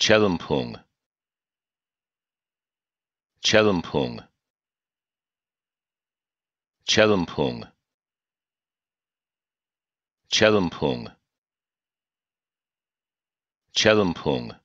Chelumpung Chelumpung Chelumpung Chelumpung Chelumpung